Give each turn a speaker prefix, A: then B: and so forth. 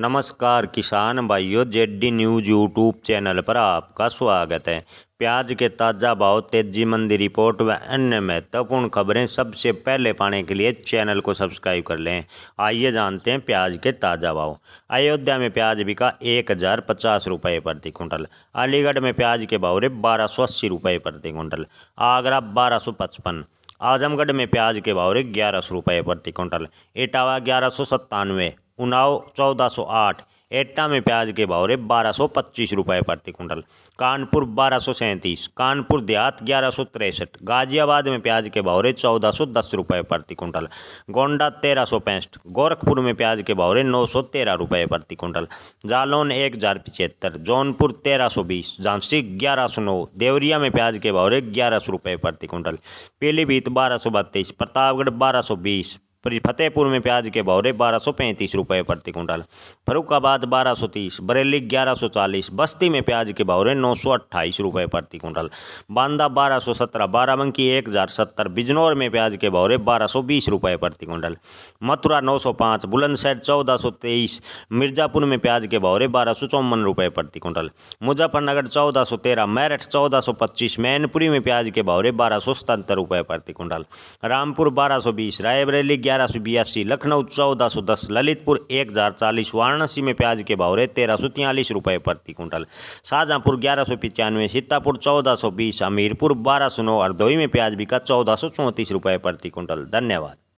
A: नमस्कार किसान भाइयों जेडी न्यूज यूट्यूब चैनल पर आपका स्वागत है प्याज के ताज़ा भाव तेजी मंदी रिपोर्ट व अन्य महत्वपूर्ण खबरें सबसे पहले पाने के लिए चैनल को सब्सक्राइब कर लें आइए जानते हैं प्याज के ताज़ा भाव अयोध्या में प्याज बिका एक हज़ार पचास रुपये प्रति कुंटल अलीगढ़ में प्याज के भाव रे बारह सौ अस्सी रुपये प्रति कुंटल आगरा बारह सौ पचपन आजमगढ़ में प्याज के भाव रे ग्यारह सौ रुपये प्रति कुंटल इटावा ग्यारह सौ सत्तानवे उनाव चौदह सौ आठ एटा में प्याज के भाव रहे बारह सौ पच्चीस रुपये प्रति कुंटल कानपुर बारह सौ सैंतीस कानपुर देहात ग्यारह सौ तिरसठ गाजियाबाद में प्याज के भाव रहे चौदह सौ दस रुपये प्रति कुंटल गोंडा तेरह सौ पैंसठ गोरखपुर में प्याज के भाव रहे नौ सौ तेरह रुपये प्रति कुंटल जालौन एक हज़ार पिचहत्तर जौनपुर तेरह सौ बीस झांसी ग्यारह सौ नौ देवरिया में प्याज के भाव रहे ग्यारह सौ रुपये प्रति कुंटल पीलीभीत बारह सौ बत्तीस प्रतापगढ़ बारह सौ बीस फतेहपुर में प्याज के भौरे बारह सौ पैंतीस रुपये प्रति कुंटल फरुखाबाद बारह सौ तीस बरेली ग्यारह सौ चालीस बस्ती में प्याज के भौरे नौ सौ अट्ठाईस रुपये प्रति कुंटल बांदा बारह सौ सत्रह बाराबंकी एक हज़ार सत्तर बिजनौर में प्याज के भौरे बारह सौ बीस रुपये प्रति कुंटल मथुरा नौ सौ पाँच बुलंदशहर चौदह सौ तेईस मिर्ज़ापुर में प्याज के भौरे बारह सौ चौवन रुपये प्रति कुंटल मुजफ्फरनगर चौदह सौ तेरह मेरठ चौदह सौ पच्चीस मैनपुरी में प्याज के भौरे बारह सौ सतहत्तर रुपये प्रति कुंटल रामपुर बारह सौ बीस रायबरेली ग्यारह सौ बयासी लखनऊ चौदह सौ दस ललितपुर एक हज़ार चालीस वाराणसी में प्याज के भाव रहे तेरह सौ तियालीस रुपये प्रति कुंटल शाहजहाँपुर ग्यारह सौ पचानवे सीतापुर चौदह सौ बीस हमीरपुर बारह सौ नौ हरदोई में प्याज बिका चौदह सौ चौंतीस रुपये प्रति कुंटल धन्यवाद